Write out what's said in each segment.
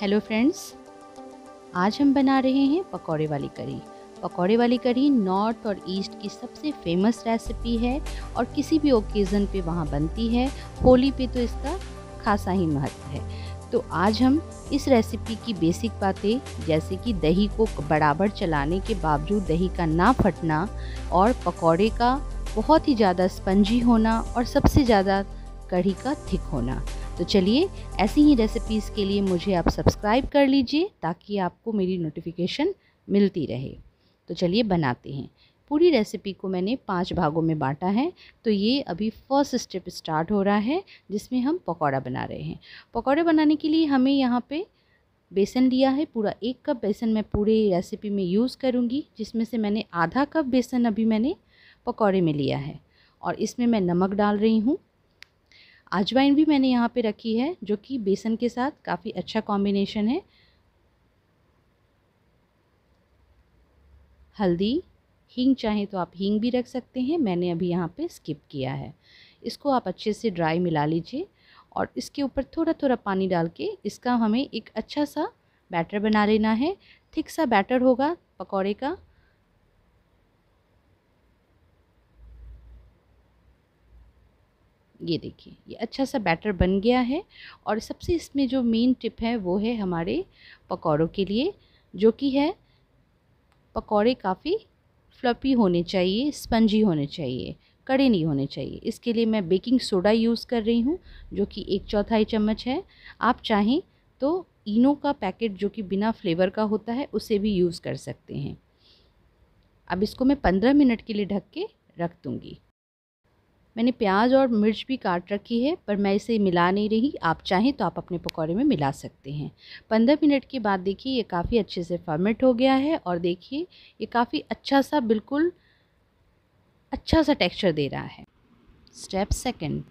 hello friends आज हम बना रहे हैं पकौड़े वाली करी पकौड़े वाली करी नॉर्थ और ईस्ट की सबसे फेमस रेसिपी है और किसी भी ओकेज़न पे वहाँ बनती है होली पे तो इसका खासा ही महत्व है तो आज हम इस रेसिपी की बेसिक बातें जैसे कि दही को बराबर चलाने के बावजूद दही का ना फटना और पकौड़े का बहुत ही ज़्यादा स्पंजी होना और सबसे ज़्यादा कढ़ी का थिक होना तो चलिए ऐसी ही रेसिपीज़ के लिए मुझे आप सब्सक्राइब कर लीजिए ताकि आपको मेरी नोटिफिकेशन मिलती रहे तो चलिए बनाते हैं पूरी रेसिपी को मैंने पांच भागों में बांटा है तो ये अभी फर्स्ट स्टेप स्टार्ट हो रहा है जिसमें हम पकौड़ा बना रहे हैं पकौड़ा बनाने के लिए हमें यहाँ पे बेसन लिया है पूरा एक कप बेसन मैं पूरे रेसिपी में यूज़ करूँगी जिसमें से मैंने आधा कप बेसन अभी मैंने पकौड़े में लिया है और इसमें मैं नमक डाल रही हूँ अजवाइन भी मैंने यहाँ पे रखी है जो कि बेसन के साथ काफ़ी अच्छा कॉम्बिनेशन है हल्दी हींग चाहे तो आप हींग भी रख सकते हैं मैंने अभी यहाँ पे स्किप किया है इसको आप अच्छे से ड्राई मिला लीजिए और इसके ऊपर थोड़ा थोड़ा पानी डाल के इसका हमें एक अच्छा सा बैटर बना लेना है थिक सा बैटर होगा पकौड़े का ये देखिए ये अच्छा सा बैटर बन गया है और सबसे इसमें जो मेन टिप है वो है हमारे पकौड़ों के लिए जो कि है पकौड़े काफ़ी फ्लपी होने चाहिए स्पंजी होने चाहिए कड़े नहीं होने चाहिए इसके लिए मैं बेकिंग सोडा यूज़ कर रही हूँ जो कि एक चौथाई चम्मच है आप चाहें तो इनो का पैकेट जो कि बिना फ्लेवर का होता है उसे भी यूज़ कर सकते हैं अब इसको मैं पंद्रह मिनट के लिए ढक के रख दूँगी मैंने प्याज और मिर्च भी काट रखी है पर मैं इसे मिला नहीं रही आप चाहें तो आप अपने पकौड़े में मिला सकते हैं पंद्रह मिनट के बाद देखिए ये काफ़ी अच्छे से फर्मेट हो गया है और देखिए ये काफ़ी अच्छा सा बिल्कुल अच्छा सा टेक्सचर दे रहा है स्टेप सेकंड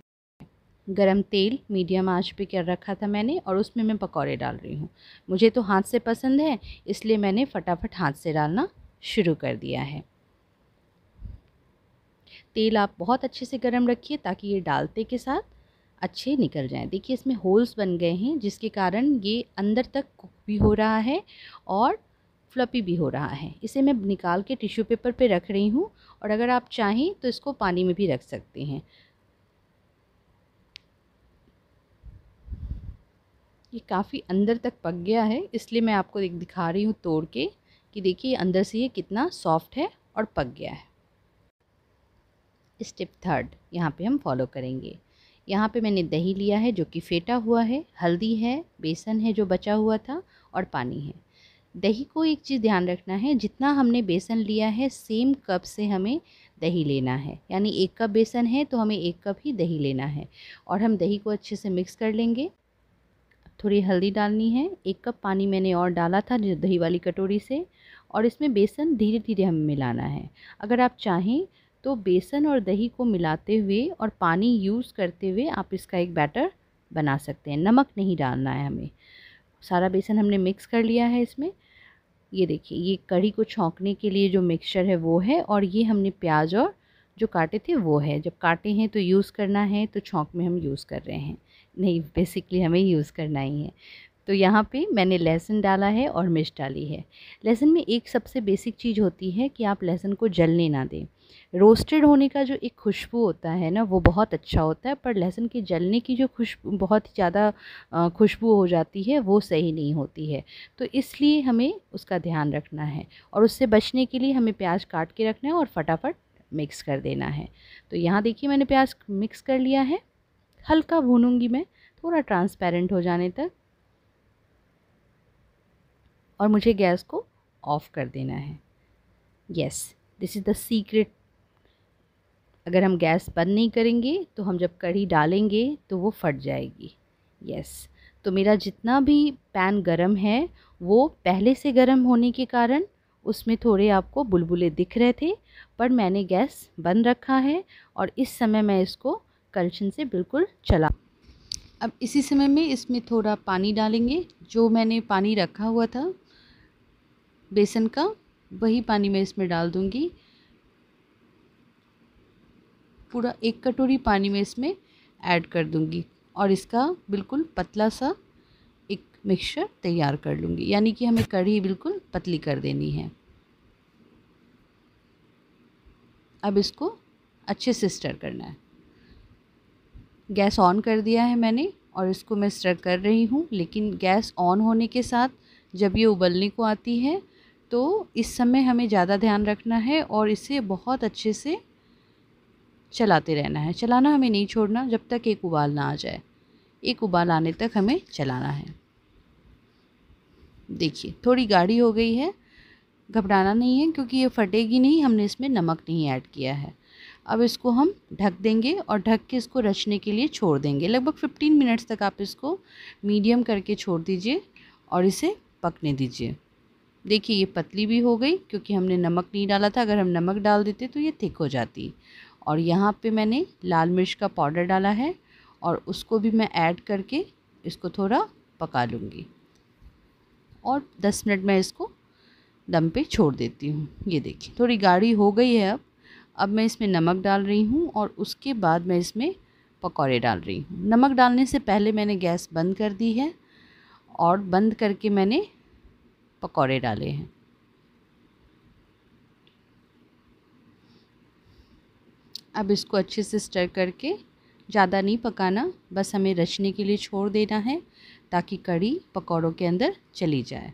गरम तेल मीडियम आंच पे कर रखा था मैंने और उसमें मैं पकौड़े डाल रही हूँ मुझे तो हाथ से पसंद है इसलिए मैंने फटाफट हाथ से डालना शुरू कर दिया है तेल आप बहुत अच्छे से गर्म रखिए ताकि ये डालते के साथ अच्छे निकल जाएं देखिए इसमें होल्स बन गए हैं जिसके कारण ये अंदर तक कुक भी हो रहा है और फ्लपी भी हो रहा है इसे मैं निकाल के टिश्यू पेपर पे रख रही हूँ और अगर आप चाहें तो इसको पानी में भी रख सकते हैं ये काफ़ी अंदर तक पक गया है इसलिए मैं आपको दिखा रही हूँ तोड़ के कि देखिए अंदर से ये कितना सॉफ्ट है और पक गया है स्टेप थर्ड यहाँ पे हम फॉलो करेंगे यहाँ पे मैंने दही लिया है जो कि फेटा हुआ है हल्दी है बेसन है जो बचा हुआ था और पानी है दही को एक चीज़ ध्यान रखना है जितना हमने बेसन लिया है सेम कप से हमें दही लेना है यानी एक कप बेसन है तो हमें एक कप ही दही लेना है और हम दही को अच्छे से मिक्स कर लेंगे थोड़ी हल्दी डालनी है एक कप पानी मैंने और डाला था दही वाली कटोरी से और इसमें बेसन धीरे धीरे हमें मिलाना है अगर आप चाहें तो बेसन और दही को मिलाते हुए और पानी यूज़ करते हुए आप इसका एक बैटर बना सकते हैं नमक नहीं डालना है हमें सारा बेसन हमने मिक्स कर लिया है इसमें ये देखिए ये कढ़ी को छोंकने के लिए जो मिक्सचर है वो है और ये हमने प्याज और जो काटे थे वो है जब काटे हैं तो यूज़ करना है तो छोंक में हम यूज़ कर रहे हैं नहीं बेसिकली हमें यूज़ करना ही है तो यहाँ पे मैंने लहसुन डाला है और मिर्च डाली है लहसुन में एक सबसे बेसिक चीज़ होती है कि आप लहसुन को जलने ना दें रोस्टेड होने का जो एक खुशबू होता है ना वो बहुत अच्छा होता है पर लहसुन के जलने की जो खुशबू बहुत ही ज़्यादा खुशबू हो जाती है वो सही नहीं होती है तो इसलिए हमें उसका ध्यान रखना है और उससे बचने के लिए हमें प्याज काट के रखना है और फटाफट मिक्स कर देना है तो यहाँ देखिए मैंने प्याज मिक्स कर लिया है हल्का भूनूंगी मैं थोड़ा ट्रांसपेरेंट हो जाने तक और मुझे गैस को ऑफ़ कर देना है yes this is the secret अगर हम गैस बंद नहीं करेंगे तो हम जब कढ़ी डालेंगे तो वो फट जाएगी यस तो मेरा जितना भी पैन गरम है वो पहले से गरम होने के कारण उसमें थोड़े आपको बुलबुले दिख रहे थे पर मैंने गैस बंद रखा है और इस समय मैं इसको कलछन से बिल्कुल चला अब इसी समय में इसमें थोड़ा पानी डालेंगे जो मैंने पानी रखा हुआ था बेसन का वही पानी मैं इसमें डाल दूँगी पूरा एक कटोरी पानी में इसमें ऐड कर दूँगी और इसका बिल्कुल पतला सा एक मिक्सचर तैयार कर लूँगी यानी कि हमें कढ़ी बिल्कुल पतली कर देनी है अब इसको अच्छे से स्टर करना है गैस ऑन कर दिया है मैंने और इसको मैं स्टर कर रही हूँ लेकिन गैस ऑन होने के साथ जब ये उबलने को आती है तो इस समय हमें ज़्यादा ध्यान रखना है और इसे बहुत अच्छे से चलाते रहना है चलाना हमें नहीं छोड़ना जब तक एक उबाल ना आ जाए एक उबाल आने तक हमें चलाना है देखिए थोड़ी गाढ़ी हो गई है घबराना नहीं है क्योंकि ये फटेगी नहीं हमने इसमें नमक नहीं ऐड किया है अब इसको हम ढक देंगे और ढक के इसको रचने के लिए छोड़ देंगे लगभग फिफ्टीन मिनट्स तक आप इसको मीडियम करके छोड़ दीजिए और इसे पकने दीजिए देखिए ये पतली भी हो गई क्योंकि हमने नमक नहीं डाला था अगर हम नमक डाल देते तो ये थिक हो जाती और यहाँ पे मैंने लाल मिर्च का पाउडर डाला है और उसको भी मैं ऐड करके इसको थोड़ा पका लूँगी और दस मिनट में इसको दम पे छोड़ देती हूँ ये देखिए थोड़ी गाढ़ी हो गई है अब अब मैं इसमें नमक डाल रही हूँ और उसके बाद मैं इसमें पकौड़े डाल रही हूँ नमक डालने से पहले मैंने गैस बंद कर दी है और बंद करके मैंने पकौड़े डाले हैं अब इसको अच्छे से स्टर करके ज़्यादा नहीं पकाना बस हमें रचने के लिए छोड़ देना है ताकि कड़ी पकौड़ों के अंदर चली जाए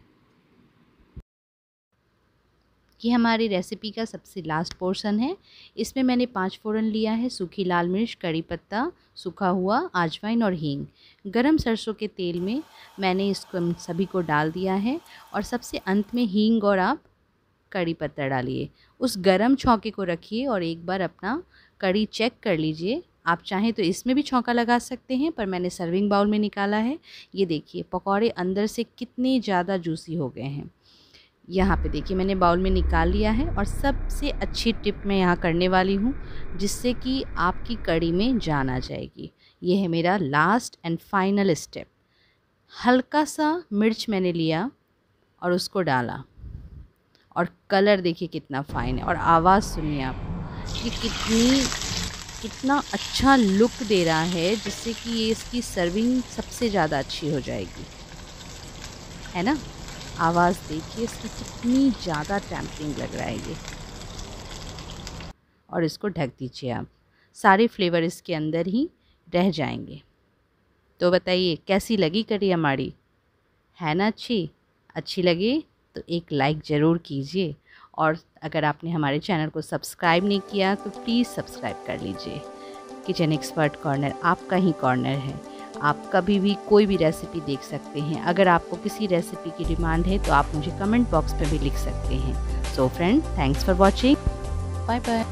ये हमारी रेसिपी का सबसे लास्ट पोर्शन है इसमें मैंने पाँच फ़ोरन लिया है सूखी लाल मिर्च कड़ी पत्ता सूखा हुआ आजवाइन और हींग गरम सरसों के तेल में मैंने इसको सभी को डाल दिया है और सबसे अंत में हींग और आप कड़ी पत्ता डालिए उस गरम छौके को रखिए और एक बार अपना कड़ी चेक कर लीजिए आप चाहें तो इसमें भी छौंका लगा सकते हैं पर मैंने सर्विंग बाउल में निकाला है ये देखिए पकौड़े अंदर से कितने ज़्यादा जूसी हो गए हैं यहाँ पे देखिए मैंने बाउल में निकाल लिया है और सबसे अच्छी टिप मैं यहाँ करने वाली हूँ जिससे कि आपकी कड़ी में जान आ जाएगी ये है मेरा लास्ट एंड फाइनल स्टेप हल्का सा मिर्च मैंने लिया और उसको डाला और कलर देखिए कितना फ़ाइन है और आवाज़ सुनिए आप कि कितनी कितना अच्छा लुक दे रहा है जिससे कि ये इसकी सर्विंग सबसे ज़्यादा अच्छी हो जाएगी है ना आवाज़ देखिए इसकी कितनी ज़्यादा टैम्परिंग लग रहा है ये और इसको ढक दीजिए आप सारे फ्लेवर इसके अंदर ही रह जाएंगे तो बताइए कैसी लगी करी हमारी है ना अच्छी अच्छी लगी तो एक लाइक ज़रूर कीजिए और अगर आपने हमारे चैनल को सब्सक्राइब नहीं किया तो प्लीज़ सब्सक्राइब कर लीजिए किचन एक्सपर्ट कॉर्नर आपका ही कॉर्नर है आप कभी भी कोई भी रेसिपी देख सकते हैं अगर आपको किसी रेसिपी की डिमांड है तो आप मुझे कमेंट बॉक्स में भी लिख सकते हैं so friend thanks for watching bye bye